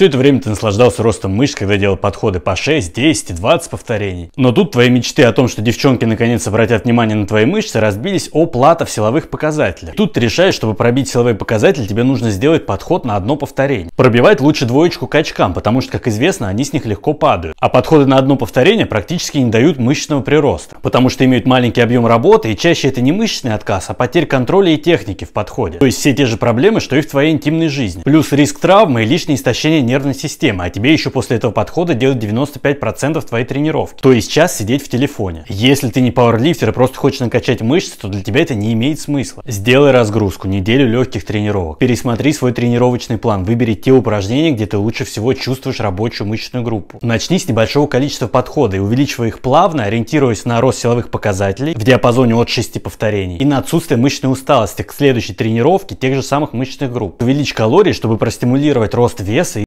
Все это время ты наслаждался ростом мышц, когда делал подходы по 6, 10 и 20 повторений. Но тут твои мечты о том, что девчонки наконец обратят внимание на твои мышцы, разбились о плата в силовых показателях. тут ты решаешь, чтобы пробить силовой показатель, тебе нужно сделать подход на одно повторение. Пробивать лучше двоечку качкам, потому что, как известно, они с них легко падают. А подходы на одно повторение практически не дают мышечного прироста, потому что имеют маленький объем работы, и чаще это не мышечный отказ, а потерь контроля и техники в подходе. То есть все те же проблемы, что и в твоей интимной жизни. Плюс риск травмы и лишнее истощение нервной системы, а тебе еще после этого подхода делать 95% твоей тренировки. То есть час сидеть в телефоне. Если ты не пауэрлифтер и просто хочешь накачать мышцы, то для тебя это не имеет смысла. Сделай разгрузку, неделю легких тренировок. Пересмотри свой тренировочный план, выбери те упражнения, где ты лучше всего чувствуешь рабочую мышечную группу. Начни с небольшого количества подхода и увеличивай их плавно, ориентируясь на рост силовых показателей в диапазоне от 6 повторений и на отсутствие мышечной усталости к следующей тренировке тех же самых мышечных групп. Увеличь калории, чтобы простимулировать рост веса